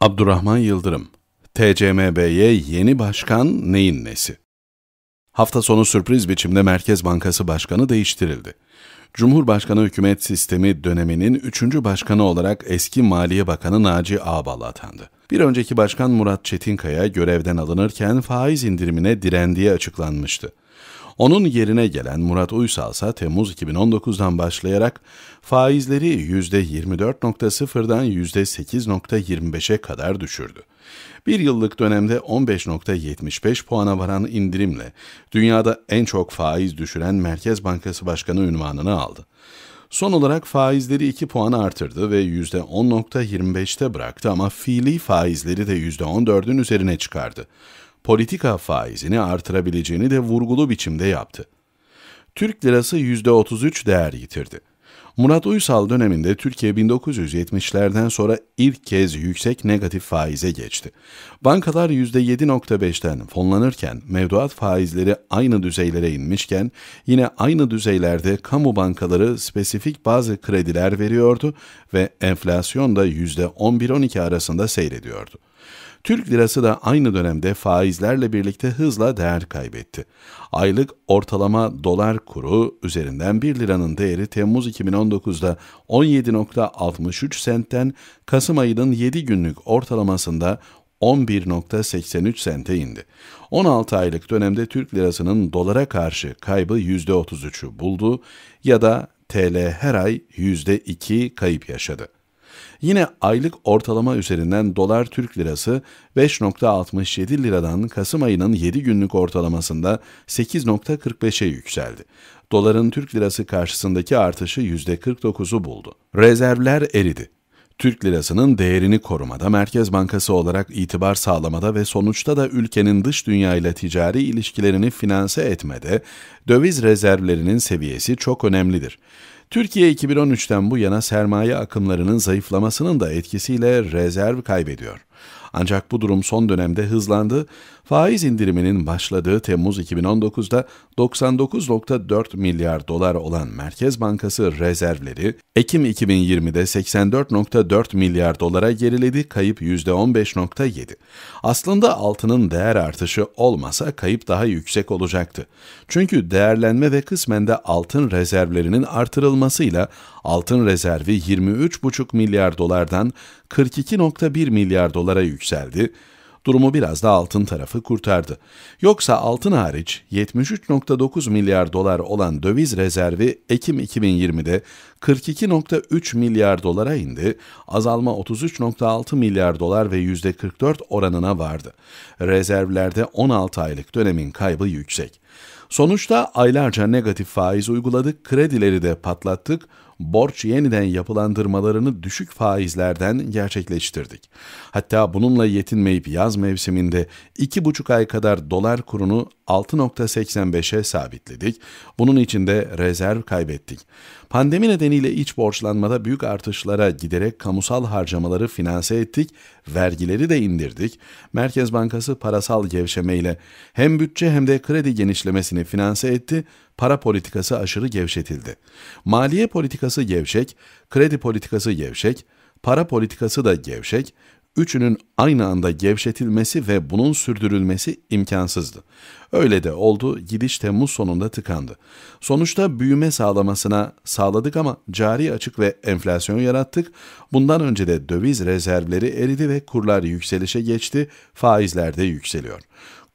Abdurrahman Yıldırım, TCMB'ye yeni başkan neyin nesi? Hafta sonu sürpriz biçimde Merkez Bankası Başkanı değiştirildi. Cumhurbaşkanı Hükümet Sistemi döneminin 3. başkanı olarak eski Maliye Bakanı Naci Ağbal atandı. Bir önceki başkan Murat Çetinkaya görevden alınırken faiz indirimine direndiği açıklanmıştı. Onun yerine gelen Murat Uysal ise Temmuz 2019'dan başlayarak faizleri %24.0'dan %8.25'e kadar düşürdü. Bir yıllık dönemde 15.75 puana varan indirimle dünyada en çok faiz düşüren Merkez Bankası Başkanı ünvanını aldı. Son olarak faizleri 2 puan artırdı ve %10.25'te bıraktı ama fiili faizleri de %14'ün üzerine çıkardı politika faizini artırabileceğini de vurgulu biçimde yaptı. Türk lirası %33 değer yitirdi. Murat Uysal döneminde Türkiye 1970'lerden sonra ilk kez yüksek negatif faize geçti. Bankalar %7.5'ten fonlanırken mevduat faizleri aynı düzeylere inmişken yine aynı düzeylerde kamu bankaları spesifik bazı krediler veriyordu ve enflasyon da %11-12 arasında seyrediyordu. Türk lirası da aynı dönemde faizlerle birlikte hızla değer kaybetti. Aylık ortalama dolar kuru üzerinden 1 liranın değeri Temmuz 2019'da 17.63 sentten Kasım ayının 7 günlük ortalamasında 11.83 sente indi. 16 aylık dönemde Türk lirasının dolara karşı kaybı %33'ü buldu ya da TL her ay %2 kayıp yaşadı. Yine aylık ortalama üzerinden dolar Türk lirası 5.67 liradan Kasım ayının 7 günlük ortalamasında 8.45'e yükseldi. Doların Türk lirası karşısındaki artışı %49'u buldu. Rezervler eridi. Türk lirasının değerini korumada, Merkez Bankası olarak itibar sağlamada ve sonuçta da ülkenin dış dünya ile ticari ilişkilerini finanse etmede döviz rezervlerinin seviyesi çok önemlidir. Türkiye 2013'ten bu yana sermaye akımlarının zayıflamasının da etkisiyle rezerv kaybediyor. Ancak bu durum son dönemde hızlandı. Faiz indiriminin başladığı Temmuz 2019'da 99.4 milyar dolar olan Merkez Bankası rezervleri Ekim 2020'de 84.4 milyar dolara geriledi, kayıp %15.7. Aslında altının değer artışı olmasa kayıp daha yüksek olacaktı. Çünkü değerlenme ve kısmen de altın rezervlerinin artırılmasıyla altın rezervi 23.5 milyar dolardan 42.1 milyar dolara yükseldi durumu biraz da altın tarafı kurtardı. Yoksa altın hariç 73.9 milyar dolar olan döviz rezervi Ekim 2020'de 42.3 milyar dolara indi, azalma 33.6 milyar dolar ve %44 oranına vardı. Rezervlerde 16 aylık dönemin kaybı yüksek. Sonuçta aylarca negatif faiz uyguladık, kredileri de patlattık, borç yeniden yapılandırmalarını düşük faizlerden gerçekleştirdik. Hatta bununla yetinmeyip yaz mevsiminde 2,5 ay kadar dolar kurunu 6.85'e sabitledik. Bunun için de rezerv kaybettik. Pandemi nedeniyle iç borçlanmada büyük artışlara giderek kamusal harcamaları finanse ettik, vergileri de indirdik. Merkez Bankası parasal gevşemeyle hem bütçe hem de kredi genişlemesini finanse etti, para politikası aşırı gevşetildi. Maliye politikası gevşek, kredi politikası gevşek, para politikası da gevşek, üçünün aynı anda gevşetilmesi ve bunun sürdürülmesi imkansızdı. Öyle de oldu, gidiş Temmuz sonunda tıkandı. Sonuçta büyüme sağlamasına sağladık ama cari açık ve enflasyon yarattık. Bundan önce de döviz rezervleri eridi ve kurlar yükselişe geçti, faizler de yükseliyor.''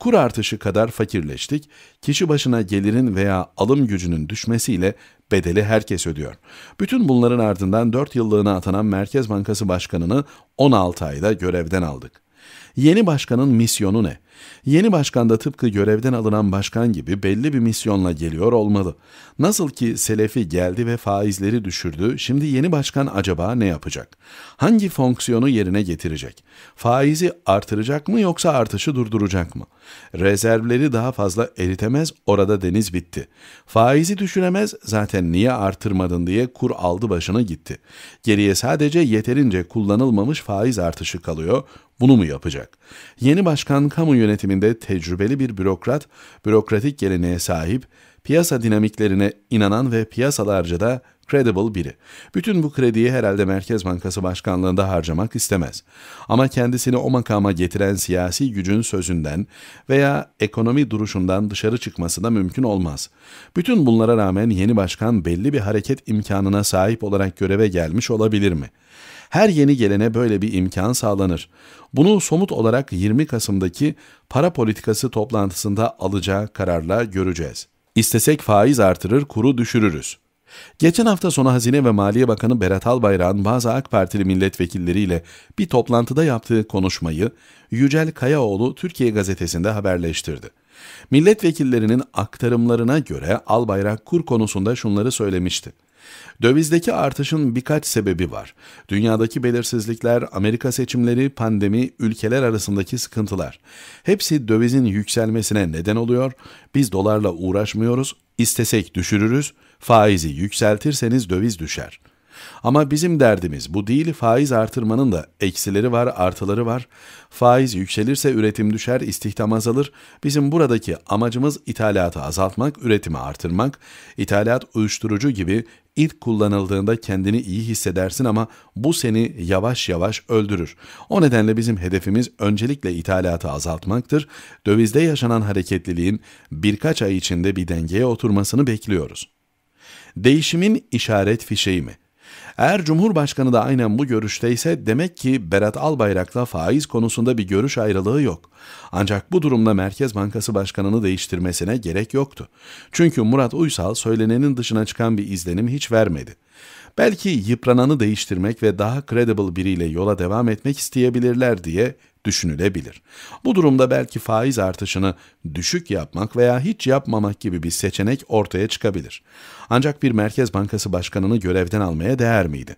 Kur artışı kadar fakirleştik, kişi başına gelirin veya alım gücünün düşmesiyle bedeli herkes ödüyor. Bütün bunların ardından 4 yıllığına atanan Merkez Bankası Başkanı'nı 16 ayda görevden aldık. Yeni başkanın misyonu ne? Yeni başkan da tıpkı görevden alınan başkan gibi belli bir misyonla geliyor olmalı. Nasıl ki Selefi geldi ve faizleri düşürdü, şimdi yeni başkan acaba ne yapacak? Hangi fonksiyonu yerine getirecek? Faizi artıracak mı yoksa artışı durduracak mı? Rezervleri daha fazla eritemez, orada deniz bitti. Faizi düşüremez, zaten niye artırmadın diye kur aldı başını gitti. Geriye sadece yeterince kullanılmamış faiz artışı kalıyor, bunu mu yapacak? olacak. Yeni başkan kamu yönetiminde tecrübeli bir bürokrat, bürokratik geleneğe sahip, piyasa dinamiklerine inanan ve piyasalarca da credible biri. Bütün bu krediyi herhalde Merkez Bankası Başkanlığında harcamak istemez. Ama kendisini o makama getiren siyasi gücün sözünden veya ekonomi duruşundan dışarı çıkması da mümkün olmaz. Bütün bunlara rağmen yeni başkan belli bir hareket imkanına sahip olarak göreve gelmiş olabilir mi? Her yeni gelene böyle bir imkan sağlanır. Bunu somut olarak 20 Kasım'daki para politikası toplantısında alacağı kararla göreceğiz. İstesek faiz artırır, kuru düşürürüz. Geçen hafta sonu Hazine ve Maliye Bakanı Berat Albayrak'ın bazı AK Partili milletvekilleriyle bir toplantıda yaptığı konuşmayı Yücel Kayaoğlu Türkiye gazetesinde haberleştirdi. Milletvekillerinin aktarımlarına göre Albayrak kur konusunda şunları söylemişti. Dövizdeki artışın birkaç sebebi var. Dünyadaki belirsizlikler, Amerika seçimleri, pandemi, ülkeler arasındaki sıkıntılar. Hepsi dövizin yükselmesine neden oluyor. Biz dolarla uğraşmıyoruz, istesek düşürürüz, faizi yükseltirseniz döviz düşer.'' Ama bizim derdimiz bu değil, faiz artırmanın da eksileri var, artıları var. Faiz yükselirse üretim düşer, istihdam azalır. Bizim buradaki amacımız ithalatı azaltmak, üretimi artırmak. İthalat uyuşturucu gibi İlk kullanıldığında kendini iyi hissedersin ama bu seni yavaş yavaş öldürür. O nedenle bizim hedefimiz öncelikle ithalatı azaltmaktır. Dövizde yaşanan hareketliliğin birkaç ay içinde bir dengeye oturmasını bekliyoruz. Değişimin işaret fişeği mi? Eğer Cumhurbaşkanı da aynen bu görüşteyse demek ki Berat Albayrak'la faiz konusunda bir görüş ayrılığı yok. Ancak bu durumda Merkez Bankası Başkanı'nı değiştirmesine gerek yoktu. Çünkü Murat Uysal söylenenin dışına çıkan bir izlenim hiç vermedi. Belki yıprananı değiştirmek ve daha credible biriyle yola devam etmek isteyebilirler diye düşünülebilir. Bu durumda belki faiz artışını düşük yapmak veya hiç yapmamak gibi bir seçenek ortaya çıkabilir. Ancak bir Merkez Bankası başkanını görevden almaya değer miydi?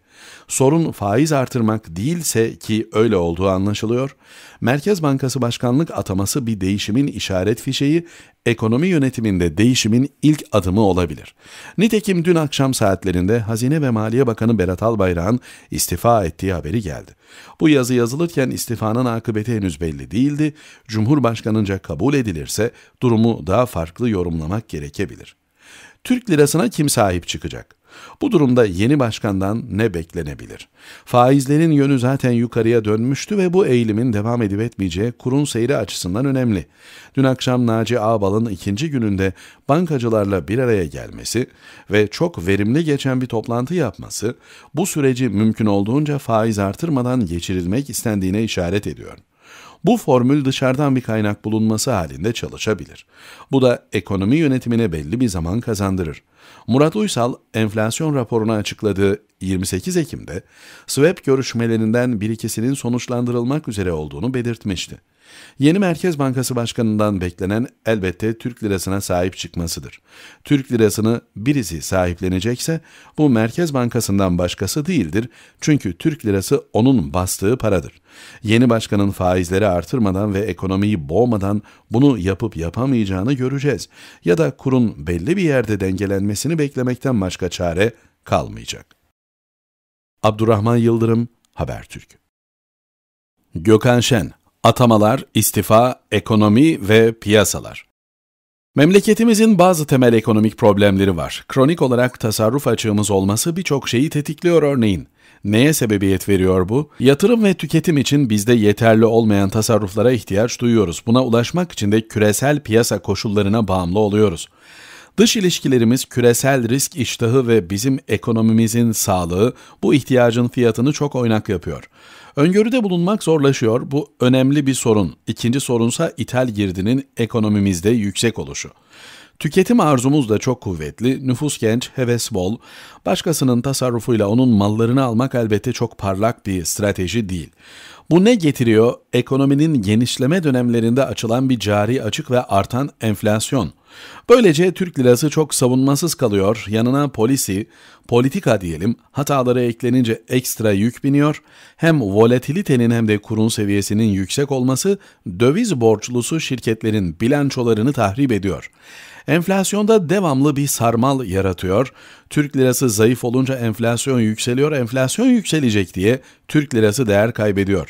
Sorun faiz artırmak değilse ki öyle olduğu anlaşılıyor. Merkez Bankası başkanlık ataması bir değişimin işaret fişeği, ekonomi yönetiminde değişimin ilk adımı olabilir. Nitekim dün akşam saatlerinde Hazine ve Maliye Bakanı Berat Albayrak'ın istifa ettiği haberi geldi. Bu yazı yazılırken istifanın akıbeti akıbeti henüz belli değildi. Cumhurbaşkanınca kabul edilirse durumu daha farklı yorumlamak gerekebilir. Türk lirasına kim sahip çıkacak? Bu durumda yeni başkandan ne beklenebilir? Faizlerin yönü zaten yukarıya dönmüştü ve bu eğilimin devam edip etmeyeceği kurun seyri açısından önemli. Dün akşam Naci Ağbal'ın ikinci gününde bankacılarla bir araya gelmesi ve çok verimli geçen bir toplantı yapması bu süreci mümkün olduğunca faiz artırmadan geçirilmek istendiğine işaret ediyor. Bu formül dışarıdan bir kaynak bulunması halinde çalışabilir. Bu da ekonomi yönetimine belli bir zaman kazandırır. Murat Uysal, enflasyon raporunu açıkladığı 28 Ekim'de SWEP görüşmelerinden bir ikisinin sonuçlandırılmak üzere olduğunu belirtmişti. Yeni Merkez Bankası Başkanı'ndan beklenen elbette Türk lirasına sahip çıkmasıdır. Türk lirasını birisi sahiplenecekse bu Merkez Bankası'ndan başkası değildir. Çünkü Türk lirası onun bastığı paradır. Yeni başkanın faizleri artırmadan ve ekonomiyi boğmadan bunu yapıp yapamayacağını göreceğiz. Ya da kurun belli bir yerde dengelenmesini beklemekten başka çare kalmayacak. Abdurrahman Yıldırım, Habertürk. Gökhan Şen, Atamalar, istifa, ekonomi ve piyasalar. Memleketimizin bazı temel ekonomik problemleri var. Kronik olarak tasarruf açığımız olması birçok şeyi tetikliyor örneğin. Neye sebebiyet veriyor bu? Yatırım ve tüketim için bizde yeterli olmayan tasarruflara ihtiyaç duyuyoruz. Buna ulaşmak için de küresel piyasa koşullarına bağımlı oluyoruz. Dış ilişkilerimiz, küresel risk iştahı ve bizim ekonomimizin sağlığı bu ihtiyacın fiyatını çok oynak yapıyor. Öngörüde bulunmak zorlaşıyor. Bu önemli bir sorun. İkinci sorunsa ithal girdinin ekonomimizde yüksek oluşu. Tüketim arzumuz da çok kuvvetli, nüfus genç, heves bol. Başkasının tasarrufuyla onun mallarını almak elbette çok parlak bir strateji değil. Bu ne getiriyor? Ekonominin genişleme dönemlerinde açılan bir cari açık ve artan enflasyon. Böylece Türk lirası çok savunmasız kalıyor, yanına polisi, politika diyelim hataları eklenince ekstra yük biniyor, hem volatilitenin hem de kurun seviyesinin yüksek olması döviz borçlusu şirketlerin bilançolarını tahrip ediyor. Enflasyonda devamlı bir sarmal yaratıyor. Türk lirası zayıf olunca enflasyon yükseliyor, enflasyon yükselecek diye Türk lirası değer kaybediyor.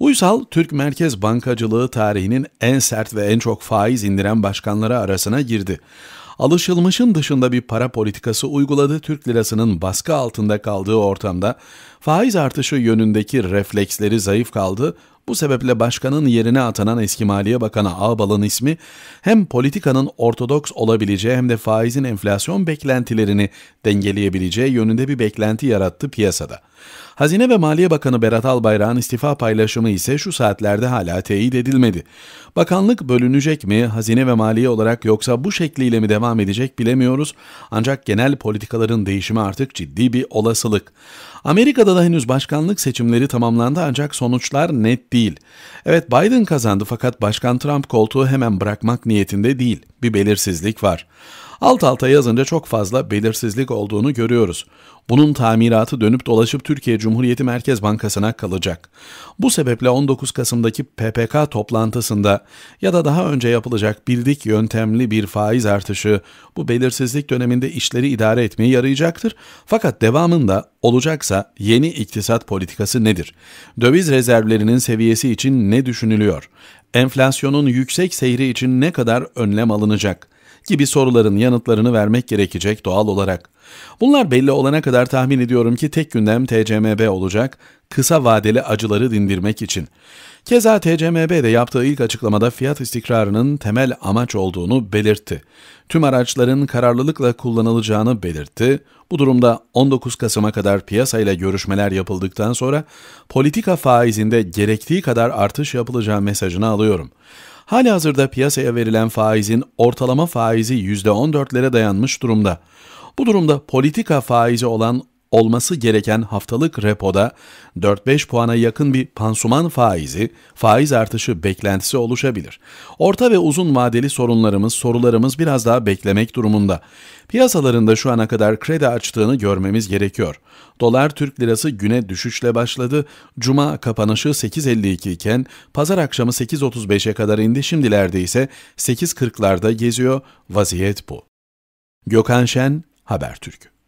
Uysal, Türk Merkez Bankacılığı tarihinin en sert ve en çok faiz indiren başkanları arasına girdi. Alışılmışın dışında bir para politikası uyguladı. Türk lirasının baskı altında kaldığı ortamda faiz artışı yönündeki refleksleri zayıf kaldı. Bu sebeple başkanın yerine atanan eski Maliye Bakanı Ağbal'ın ismi hem politikanın ortodoks olabileceği hem de faizin enflasyon beklentilerini dengeleyebileceği yönünde bir beklenti yarattı piyasada. Hazine ve Maliye Bakanı Berat Albayrak'ın istifa paylaşımı ise şu saatlerde hala teyit edilmedi. Bakanlık bölünecek mi, hazine ve maliye olarak yoksa bu şekliyle mi devam edecek bilemiyoruz. Ancak genel politikaların değişimi artık ciddi bir olasılık. Amerika'da da henüz başkanlık seçimleri tamamlandı ancak sonuçlar net değil. Evet Biden kazandı fakat Başkan Trump koltuğu hemen bırakmak niyetinde değil. Bir belirsizlik var. Alt alta yazınca çok fazla belirsizlik olduğunu görüyoruz. Bunun tamiratı dönüp dolaşıp Türkiye Cumhuriyeti Merkez Bankası'na kalacak. Bu sebeple 19 Kasım'daki PPK toplantısında ya da daha önce yapılacak bildik yöntemli bir faiz artışı bu belirsizlik döneminde işleri idare etmeye yarayacaktır. Fakat devamında olacaksa yeni iktisat politikası nedir? Döviz rezervlerinin seviyesi için ne düşünülüyor? Enflasyonun yüksek seyri için ne kadar önlem alınacak? gibi soruların yanıtlarını vermek gerekecek doğal olarak. Bunlar belli olana kadar tahmin ediyorum ki tek gündem TCMB olacak kısa vadeli acıları dindirmek için. Keza TCMB de yaptığı ilk açıklamada fiyat istikrarının temel amaç olduğunu belirtti. Tüm araçların kararlılıkla kullanılacağını belirtti. Bu durumda 19 Kasım'a kadar piyasayla görüşmeler yapıldıktan sonra politika faizinde gerektiği kadar artış yapılacağı mesajını alıyorum. Hali hazırda piyasaya verilen faizin ortalama faizi %14'lere dayanmış durumda. Bu durumda politika faizi olan olması gereken haftalık repoda 4-5 puana yakın bir pansuman faizi, faiz artışı beklentisi oluşabilir. Orta ve uzun vadeli sorunlarımız, sorularımız biraz daha beklemek durumunda. Piyasalarında şu ana kadar kredi açtığını görmemiz gerekiyor. Dolar Türk Lirası güne düşüşle başladı. Cuma kapanışı 8.52 iken pazar akşamı 8.35'e kadar indi. Şimdilerde ise 8.40'larda geziyor. Vaziyet bu. Gökhan Şen, Habertürk.